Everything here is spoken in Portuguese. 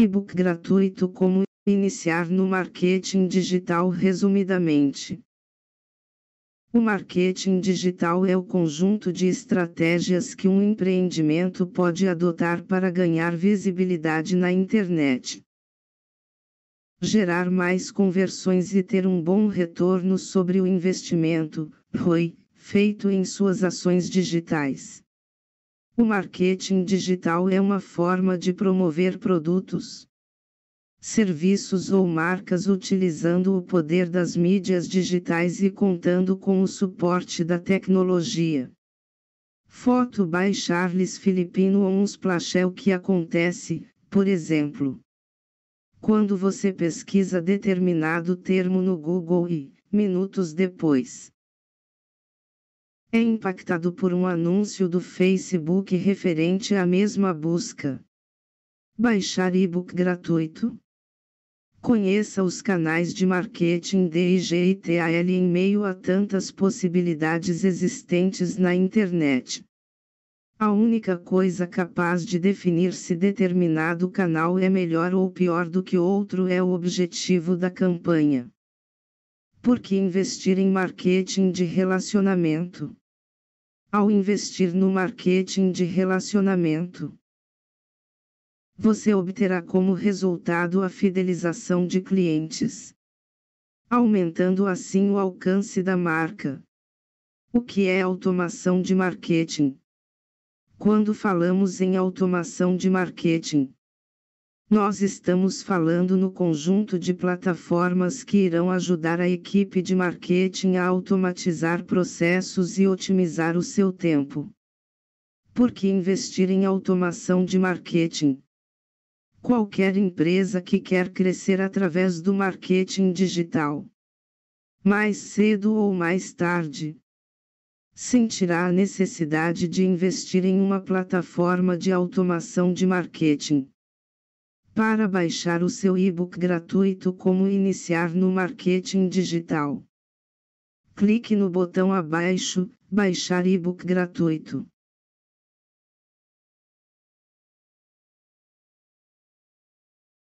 e-book gratuito Como iniciar no marketing digital resumidamente. O marketing digital é o conjunto de estratégias que um empreendimento pode adotar para ganhar visibilidade na internet. Gerar mais conversões e ter um bom retorno sobre o investimento, ROI, feito em suas ações digitais. O marketing digital é uma forma de promover produtos, serviços ou marcas utilizando o poder das mídias digitais e contando com o suporte da tecnologia. Foto by Charles Filipino ou um o que acontece, por exemplo. Quando você pesquisa determinado termo no Google e, minutos depois, é impactado por um anúncio do Facebook referente à mesma busca. Baixar e-book gratuito? Conheça os canais de marketing DIGITAL em meio a tantas possibilidades existentes na internet. A única coisa capaz de definir se determinado canal é melhor ou pior do que outro é o objetivo da campanha. Por que investir em marketing de relacionamento? ao investir no marketing de relacionamento. Você obterá como resultado a fidelização de clientes, aumentando assim o alcance da marca. O que é automação de marketing? Quando falamos em automação de marketing, nós estamos falando no conjunto de plataformas que irão ajudar a equipe de marketing a automatizar processos e otimizar o seu tempo. Por que investir em automação de marketing? Qualquer empresa que quer crescer através do marketing digital, mais cedo ou mais tarde, sentirá a necessidade de investir em uma plataforma de automação de marketing para baixar o seu e-book gratuito Como Iniciar no Marketing Digital. Clique no botão abaixo Baixar e-book gratuito.